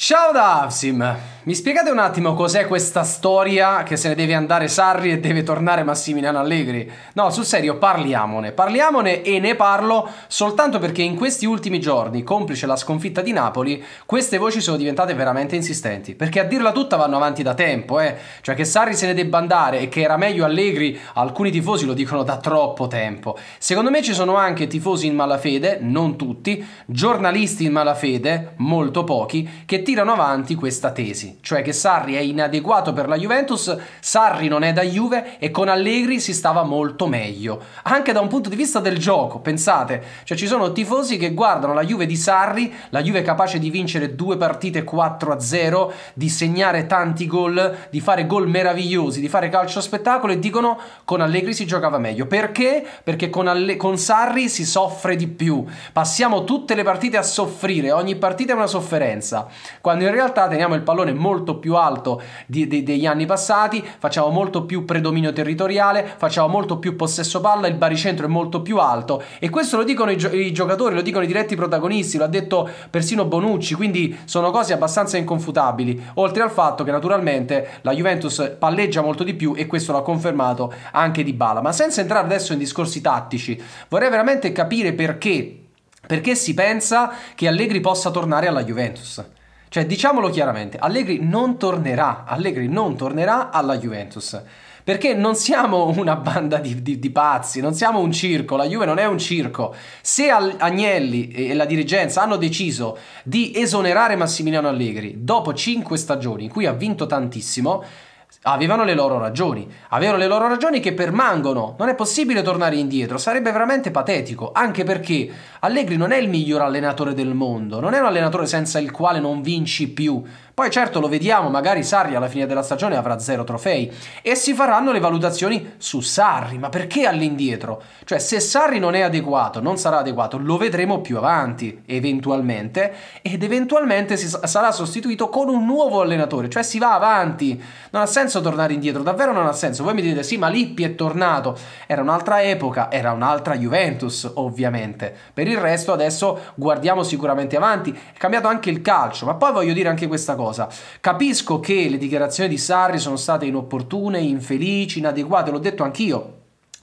Ciao da Avsim! Mi spiegate un attimo cos'è questa storia che se ne deve andare Sarri e deve tornare Massimiliano Allegri? No, sul serio, parliamone. Parliamone e ne parlo soltanto perché in questi ultimi giorni, complice la sconfitta di Napoli, queste voci sono diventate veramente insistenti. Perché a dirla tutta vanno avanti da tempo, eh. Cioè che Sarri se ne debba andare e che era meglio Allegri, alcuni tifosi lo dicono da troppo tempo. Secondo me ci sono anche tifosi in malafede, non tutti, giornalisti in malafede, molto pochi, che tirano avanti questa tesi cioè che Sarri è inadeguato per la Juventus, Sarri non è da Juve e con Allegri si stava molto meglio. Anche da un punto di vista del gioco, pensate, cioè ci sono tifosi che guardano la Juve di Sarri, la Juve capace di vincere due partite 4 0, di segnare tanti gol, di fare gol meravigliosi, di fare calcio spettacolo e dicono con Allegri si giocava meglio. Perché? Perché con, Alle- con Sarri si soffre di più. Passiamo tutte le partite a soffrire, ogni partita è una sofferenza, quando in realtà teniamo il pallone molto molto più alto di, di, degli anni passati, facciamo molto più predominio territoriale, facciamo molto più possesso palla, il baricentro è molto più alto e questo lo dicono i, gio- i giocatori, lo dicono i diretti protagonisti, lo ha detto persino Bonucci, quindi sono cose abbastanza inconfutabili, oltre al fatto che naturalmente la Juventus palleggia molto di più e questo l'ha confermato anche di Bala. Ma senza entrare adesso in discorsi tattici, vorrei veramente capire perché perché si pensa che Allegri possa tornare alla Juventus. Cioè, diciamolo chiaramente, Allegri non tornerà, Allegri non tornerà alla Juventus. Perché non siamo una banda di, di, di pazzi, non siamo un circo, la Juve non è un circo. Se Agnelli e la dirigenza hanno deciso di esonerare Massimiliano Allegri dopo 5 stagioni in cui ha vinto tantissimo, avevano le loro ragioni, avevano le loro ragioni che permangono, non è possibile tornare indietro, sarebbe veramente patetico, anche perché Allegri non è il miglior allenatore del mondo, non è un allenatore senza il quale non vinci più. Poi certo lo vediamo, magari Sarri alla fine della stagione avrà zero trofei e si faranno le valutazioni su Sarri, ma perché all'indietro? Cioè se Sarri non è adeguato, non sarà adeguato, lo vedremo più avanti, eventualmente, ed eventualmente sarà sostituito con un nuovo allenatore, cioè si va avanti, non ha senso senso tornare indietro, davvero non ha senso. Voi mi dite sì, ma Lippi è tornato, era un'altra epoca, era un'altra Juventus ovviamente. Per il resto adesso guardiamo sicuramente avanti, è cambiato anche il calcio, ma poi voglio dire anche questa cosa. Capisco che le dichiarazioni di Sarri sono state inopportune, infelici, inadeguate, l'ho detto anch'io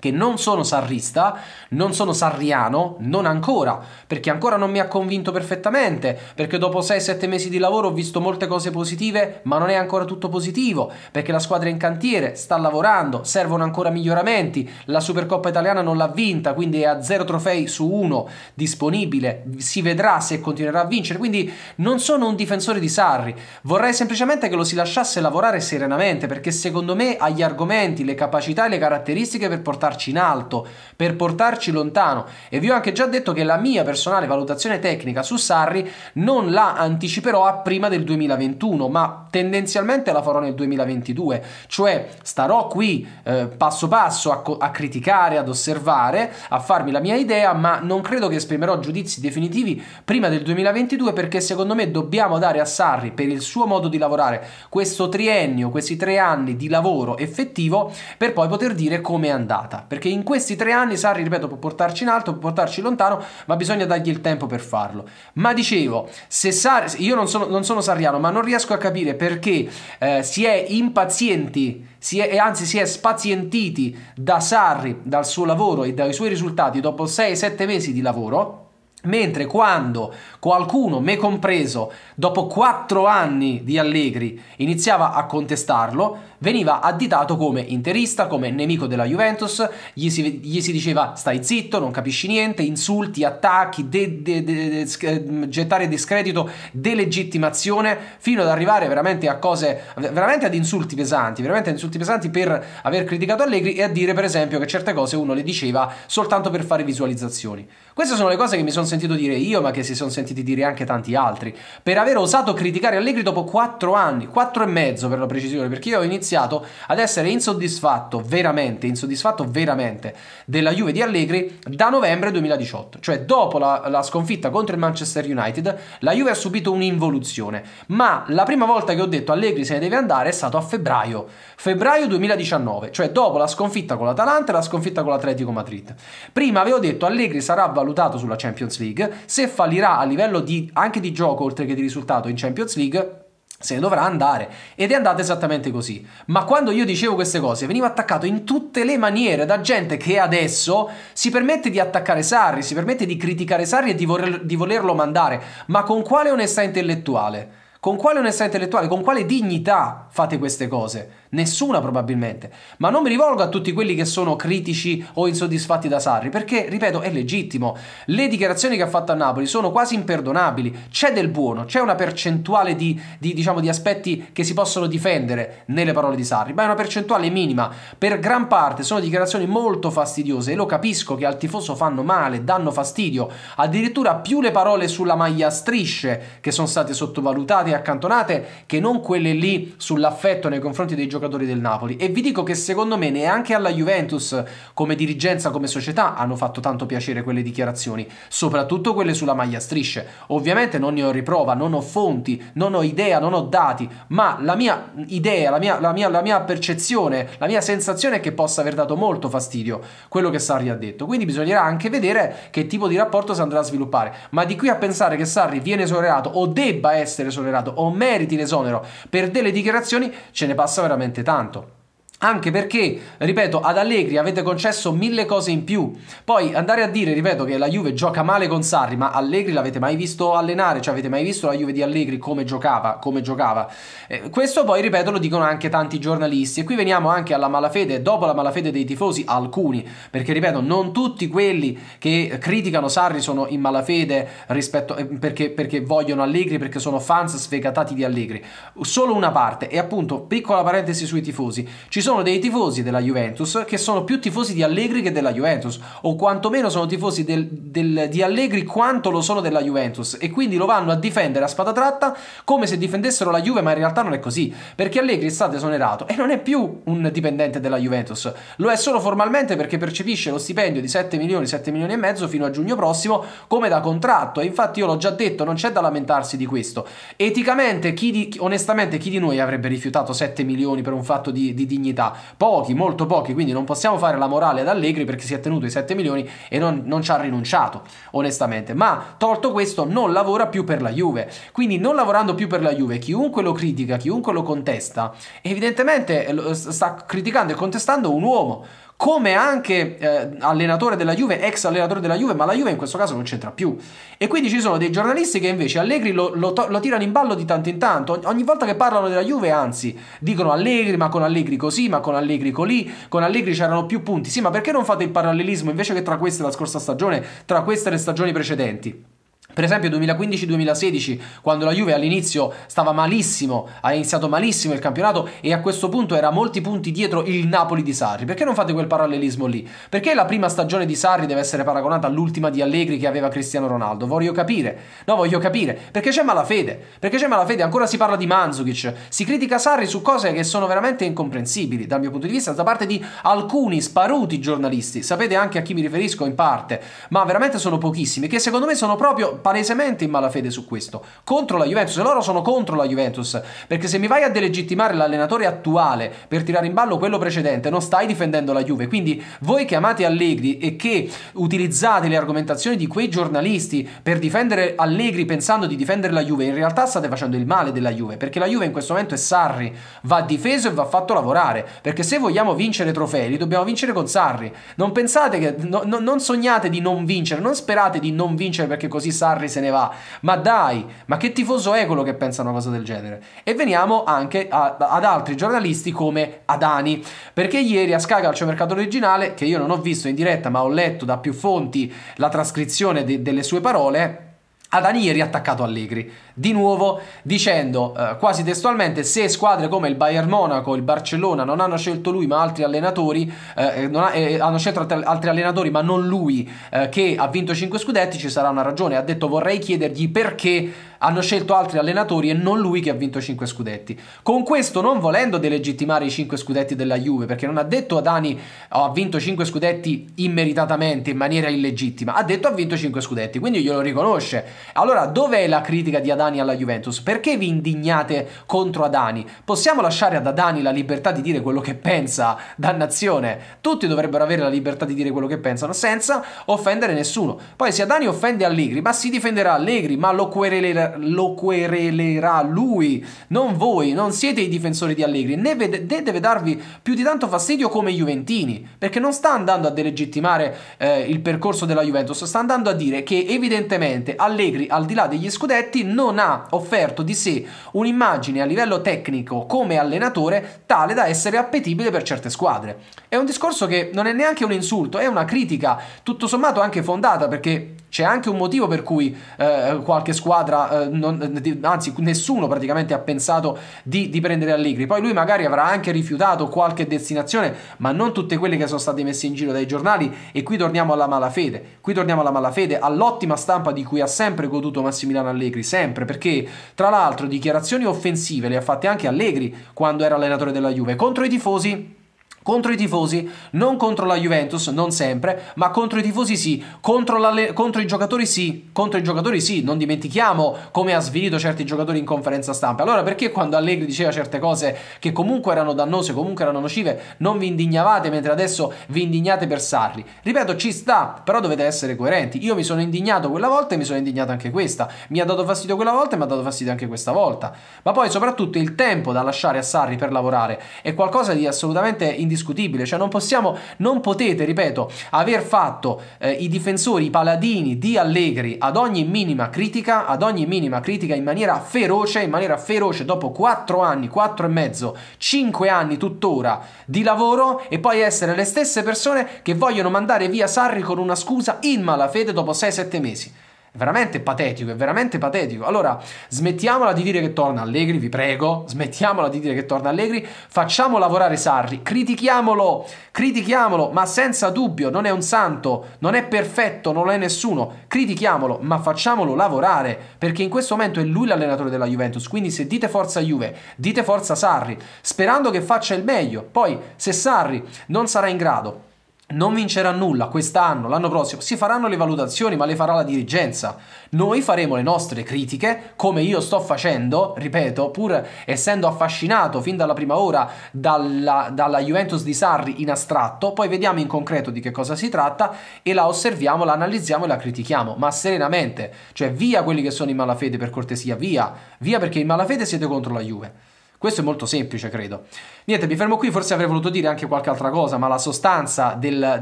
che non sono sarrista, non sono sarriano, non ancora, perché ancora non mi ha convinto perfettamente, perché dopo 6-7 mesi di lavoro ho visto molte cose positive, ma non è ancora tutto positivo, perché la squadra è in cantiere, sta lavorando, servono ancora miglioramenti, la Supercoppa italiana non l'ha vinta, quindi è a 0 trofei su 1 disponibile, si vedrà se continuerà a vincere, quindi non sono un difensore di Sarri, vorrei semplicemente che lo si lasciasse lavorare serenamente, perché secondo me ha gli argomenti, le capacità e le caratteristiche per portare portarci in alto, per portarci lontano. E vi ho anche già detto che la mia personale valutazione tecnica su Sarri non la anticiperò a prima del 2021, ma tendenzialmente la farò nel 2022. Cioè starò qui eh, passo passo a, co- a criticare, ad osservare, a farmi la mia idea, ma non credo che esprimerò giudizi definitivi prima del 2022 perché secondo me dobbiamo dare a Sarri per il suo modo di lavorare questo triennio, questi tre anni di lavoro effettivo per poi poter dire come è andata perché in questi tre anni Sarri, ripeto, può portarci in alto, può portarci lontano, ma bisogna dargli il tempo per farlo. Ma dicevo, se Sarri, io non sono, non sono sarriano, ma non riesco a capire perché eh, si è impazienti, si è, anzi si è spazientiti da Sarri, dal suo lavoro e dai suoi risultati dopo 6-7 mesi di lavoro Mentre quando qualcuno, me compreso, dopo quattro anni di Allegri iniziava a contestarlo, veniva additato come interista, come nemico della Juventus, gli si, gli si diceva stai zitto, non capisci niente, insulti, attacchi, de, de, de, gettare discredito, delegittimazione, fino ad arrivare veramente a cose, veramente ad insulti pesanti, veramente ad insulti pesanti per aver criticato Allegri e a dire per esempio che certe cose uno le diceva soltanto per fare visualizzazioni. Queste sono le cose che mi sono sentito dire io, ma che si sono sentiti dire anche tanti altri, per aver osato criticare Allegri dopo 4 anni, 4 e mezzo per la precisione, perché io ho iniziato ad essere insoddisfatto, veramente, insoddisfatto veramente, della Juve di Allegri da novembre 2018, cioè dopo la, la sconfitta contro il Manchester United, la Juve ha subito un'involuzione, ma la prima volta che ho detto Allegri se ne deve andare è stato a febbraio, febbraio 2019, cioè dopo la sconfitta con l'Atalanta e la sconfitta con l'Atletico Madrid. Prima avevo detto Allegri sarà valutato sottovalutato sulla Champions League, se fallirà a livello di, anche di gioco oltre che di risultato in Champions League, se ne dovrà andare. Ed è andata esattamente così. Ma quando io dicevo queste cose, veniva attaccato in tutte le maniere da gente che adesso si permette di attaccare Sarri, si permette di criticare Sarri e di, voler, di volerlo mandare. Ma con quale onestà intellettuale? Con quale onestà intellettuale, con quale dignità fate queste cose? Nessuna probabilmente. Ma non mi rivolgo a tutti quelli che sono critici o insoddisfatti da Sarri, perché, ripeto, è legittimo. Le dichiarazioni che ha fatto a Napoli sono quasi imperdonabili. C'è del buono, c'è una percentuale di, di, diciamo, di aspetti che si possono difendere nelle parole di Sarri, ma è una percentuale minima. Per gran parte sono dichiarazioni molto fastidiose e lo capisco che al tifoso fanno male, danno fastidio. Addirittura più le parole sulla maglia strisce che sono state sottovalutate squadre accantonate che non quelle lì sull'affetto nei confronti dei giocatori del Napoli. E vi dico che secondo me neanche alla Juventus come dirigenza, come società, hanno fatto tanto piacere quelle dichiarazioni, soprattutto quelle sulla maglia strisce. Ovviamente non ne ho riprova, non ho fonti, non ho idea, non ho dati, ma la mia idea, la mia, la mia, la mia percezione, la mia sensazione è che possa aver dato molto fastidio quello che Sarri ha detto. Quindi bisognerà anche vedere che tipo di rapporto si andrà a sviluppare. Ma di qui a pensare che Sarri viene esonerato o debba essere esonerato esonerato o meriti l'esonero per delle dichiarazioni, ce ne passa veramente tanto. Anche perché, ripeto, ad Allegri avete concesso mille cose in più. Poi andare a dire, ripeto, che la Juve gioca male con Sarri, ma Allegri l'avete mai visto allenare? Cioè avete mai visto la Juve di Allegri come giocava? Come giocava? Eh, questo poi, ripeto, lo dicono anche tanti giornalisti. E qui veniamo anche alla malafede, dopo la malafede dei tifosi, alcuni. Perché, ripeto, non tutti quelli che criticano Sarri sono in malafede rispetto, eh, perché, perché vogliono Allegri, perché sono fans sfegatati di Allegri. Solo una parte. E appunto, piccola parentesi sui tifosi. Ci sono sono dei tifosi della Juventus che sono più tifosi di Allegri che della Juventus, o quantomeno sono tifosi del, del, di Allegri quanto lo sono della Juventus, e quindi lo vanno a difendere a spada tratta come se difendessero la Juve, ma in realtà non è così, perché Allegri è stato esonerato e non è più un dipendente della Juventus, lo è solo formalmente perché percepisce lo stipendio di 7 milioni, 7 milioni e mezzo fino a giugno prossimo come da contratto, e infatti io l'ho già detto, non c'è da lamentarsi di questo. Eticamente, chi di, onestamente, chi di noi avrebbe rifiutato 7 milioni per un fatto di, di dignità? verità. Pochi, molto pochi, quindi non possiamo fare la morale ad Allegri perché si è tenuto i 7 milioni e non, non ci ha rinunciato, onestamente. Ma tolto questo, non lavora più per la Juve. Quindi non lavorando più per la Juve, chiunque lo critica, chiunque lo contesta, evidentemente eh, sta criticando e contestando un uomo come anche eh, allenatore della Juve, ex allenatore della Juve, ma la Juve in questo caso non c'entra più. E quindi ci sono dei giornalisti che invece Allegri lo, lo, lo tirano in ballo di tanto in tanto. Ogni volta che parlano della Juve, anzi, dicono Allegri, ma con Allegri così, ma con Allegri colì, con Allegri c'erano più punti. Sì, ma perché non fate il parallelismo invece che tra questa e la scorsa stagione, tra queste e le stagioni precedenti? Per esempio 2015-2016, quando la Juve all'inizio stava malissimo, ha iniziato malissimo il campionato e a questo punto era molti punti dietro il Napoli di Sarri. Perché non fate quel parallelismo lì? Perché la prima stagione di Sarri deve essere paragonata all'ultima di Allegri che aveva Cristiano Ronaldo? Voglio capire. No, voglio capire. Perché c'è malafede? Perché c'è malafede? Ancora si parla di Manzukic. Si critica Sarri su cose che sono veramente incomprensibili dal mio punto di vista da parte di alcuni sparuti giornalisti. Sapete anche a chi mi riferisco in parte, ma veramente sono pochissimi, che secondo me sono proprio palesemente in malafede su questo, contro la Juventus, e loro sono contro la Juventus, perché se mi vai a delegittimare l'allenatore attuale per tirare in ballo quello precedente, non stai difendendo la Juve, quindi voi che amate Allegri e che utilizzate le argomentazioni di quei giornalisti per difendere Allegri pensando di difendere la Juve, in realtà state facendo il male della Juve, perché la Juve in questo momento è Sarri, va difeso e va fatto lavorare, perché se vogliamo vincere trofei li dobbiamo vincere con Sarri, non pensate che, no, no, non sognate di non vincere, non sperate di non vincere perché così Sarri Sarri se ne va. Ma dai, ma che tifoso è quello che pensa una cosa del genere? E veniamo anche a, ad altri giornalisti come Adani, perché ieri a Sky Calcio Mercato Originale, che io non ho visto in diretta ma ho letto da più fonti la trascrizione de- delle sue parole, Adani ieri ha attaccato Allegri, di nuovo dicendo eh, quasi testualmente se squadre come il Bayern Monaco, il Barcellona non hanno scelto lui ma altri allenatori, eh, eh ha, eh, eh, hanno scelto altri allenatori ma non lui eh, che ha vinto 5 scudetti ci sarà una ragione, ha detto vorrei chiedergli perché hanno scelto altri allenatori e non lui che ha vinto 5 scudetti. Con questo non volendo delegittimare i 5 scudetti della Juve, perché non ha detto a Dani oh, ha vinto 5 scudetti immeritatamente, in maniera illegittima, ha detto ha vinto 5 scudetti, quindi glielo riconosce. Allora dov'è la critica di Adani alla Juventus? Perché vi indignate contro Adani? Possiamo lasciare ad Adani la libertà di dire quello che pensa, dannazione. Tutti dovrebbero avere la libertà di dire quello che pensano senza offendere nessuno. Poi se Adani offende Allegri, ma si difenderà Allegri, ma lo querelerà lo querelerà lui, non voi, non siete i difensori di Allegri, né, né deve darvi più di tanto fastidio come i Juventini, perché non sta andando a delegittimare eh, il percorso della Juventus, sta andando a dire che evidentemente Allegri, al di là degli scudetti, non ha offerto di sé un'immagine a livello tecnico come allenatore tale da essere appetibile per certe squadre. È un discorso che non è neanche un insulto, è una critica, tutto sommato anche fondata, perché c'è anche un motivo per cui eh, qualche squadra, eh, non, anzi nessuno praticamente ha pensato di, di, prendere Allegri. Poi lui magari avrà anche rifiutato qualche destinazione, ma non tutte quelle che sono state messe in giro dai giornali. E qui torniamo alla malafede, qui torniamo alla malafede, all'ottima stampa di cui ha sempre goduto Massimiliano Allegri, sempre, perché tra l'altro dichiarazioni offensive le ha fatte anche Allegri quando era allenatore della Juve contro i tifosi contro i tifosi, non contro la Juventus, non sempre, ma contro i tifosi sì, contro, contro, i giocatori sì, contro i giocatori sì, non dimentichiamo come ha svilito certi giocatori in conferenza stampa. Allora perché quando Allegri diceva certe cose che comunque erano dannose, comunque erano nocive, non vi indignavate mentre adesso vi indignate per Sarri? Ripeto, ci sta, però dovete essere coerenti. Io mi sono indignato quella volta e mi sono indignato anche questa. Mi ha dato fastidio quella volta e mi ha dato fastidio anche questa volta. Ma poi soprattutto il tempo da lasciare a Sarri per lavorare è qualcosa di assolutamente indignato indiscutibile, cioè non possiamo, non potete, ripeto, aver fatto eh, i difensori, i paladini di Allegri ad ogni minima critica, ad ogni minima critica in maniera feroce, in maniera feroce dopo 4 anni, 4 e mezzo, 5 anni tuttora di lavoro e poi essere le stesse persone che vogliono mandare via Sarri con una scusa in malafede dopo 6-7 mesi. È veramente patetico, è veramente patetico. Allora, smettiamola di dire che torna Allegri, vi prego, smettiamola di dire che torna Allegri, facciamo lavorare Sarri, critichiamolo, critichiamolo, ma senza dubbio, non è un santo, non è perfetto, non è nessuno, critichiamolo, ma facciamolo lavorare, perché in questo momento è lui l'allenatore della Juventus, quindi se dite forza Juve, dite forza Sarri, sperando che faccia il meglio. Poi, se Sarri non sarà in grado non vincerà nulla quest'anno, l'anno prossimo, si faranno le valutazioni, ma le farà la dirigenza. Noi faremo le nostre critiche, come io sto facendo, ripeto, pur essendo affascinato fin dalla prima ora dalla, dalla Juventus di Sarri in astratto, poi vediamo in concreto di che cosa si tratta e la osserviamo, la analizziamo e la critichiamo, ma serenamente, cioè via quelli che sono in malafede per cortesia, via, via perché in malafede siete contro la Juve. Questo è molto semplice, credo. Niente, mi fermo qui, forse avrei voluto dire anche qualche altra cosa, ma la sostanza del,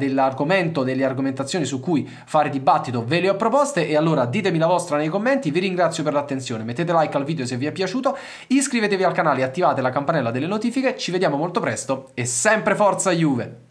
dell'argomento, delle argomentazioni su cui fare dibattito ve le ho proposte e allora ditemi la vostra nei commenti, vi ringrazio per l'attenzione, mettete like al video se vi è piaciuto, iscrivetevi al canale, e attivate la campanella delle notifiche, ci vediamo molto presto e sempre forza Juve!